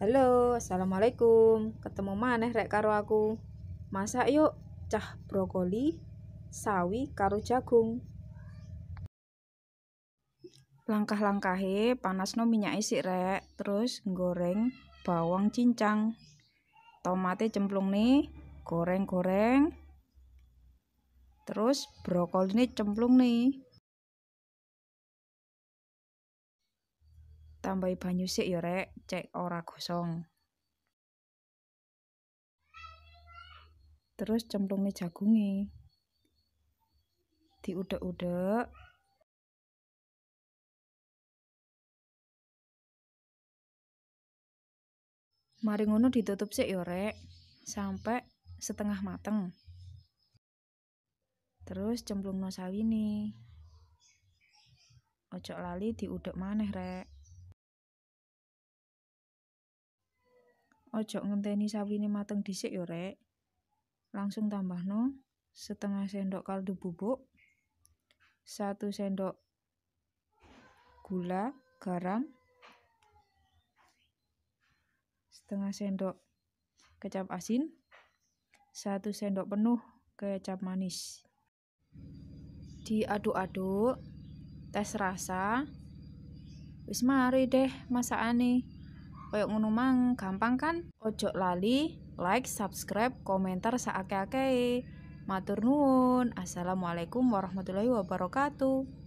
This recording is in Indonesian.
Halo, Assalamualaikum. Ketemu maneh rek karo aku. Masak yuk cah brokoli, sawi karo jagung. Langkah-langkahe no minyak isi rek, terus goreng bawang cincang. Tomate cemplung nih, goreng-goreng. Terus brokoli nih cemplung nih. Tambahi banyu sik ya rek, cek ora gosong. Terus cemplungi jagungi Diudek-udek. Mari ngono ditutup sik ya rek, sampai setengah mateng. Terus cemplung sawi nih ojok lali diudek maneh rek. Ojo ngenteni sawine mateng dhisik yo, Rek. Langsung no setengah sendok kaldu bubuk, satu sendok gula, garam, setengah sendok kecap asin, satu sendok penuh kecap manis. Diaduk-aduk, tes rasa. Wis mari deh nih Koyok ngono mang gampang kan? Ojo lali like, subscribe, komentar saake ake Matur nuwun. Assalamualaikum warahmatullahi wabarakatuh.